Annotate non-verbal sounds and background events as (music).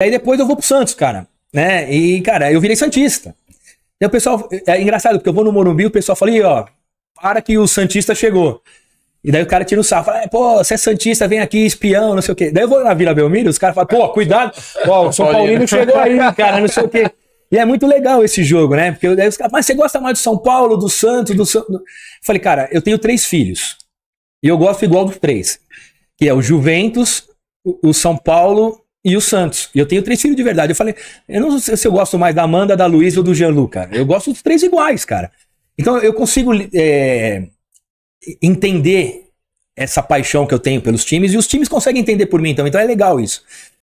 Aí depois eu vou pro Santos, cara. Né? E, cara, eu virei Santista. E o pessoal. É, é engraçado, porque eu vou no Morumbi o pessoal fala, ó, para que o Santista chegou. E daí o cara tira o sarro, fala, é, pô, você é Santista, vem aqui, espião, não sei o quê. Daí eu vou na Vila Belmiro, os caras falam, pô, cuidado, ó, o São (laughs) Paulino chegou aí, cara, não sei o quê. E é muito legal esse jogo, né? Porque daí os caras, mas você gosta mais do São Paulo, do Santos, do Santos? falei, cara, eu tenho três filhos. E eu gosto igual dos três. Que é o Juventus, o São Paulo e o Santos. E eu tenho três filhos de verdade. Eu falei, eu não sei se eu gosto mais da Amanda, da Luísa ou do Jean-Luc, Eu gosto dos três iguais, cara. Então eu consigo é, entender essa paixão que eu tenho pelos times e os times conseguem entender por mim então. Então é legal isso.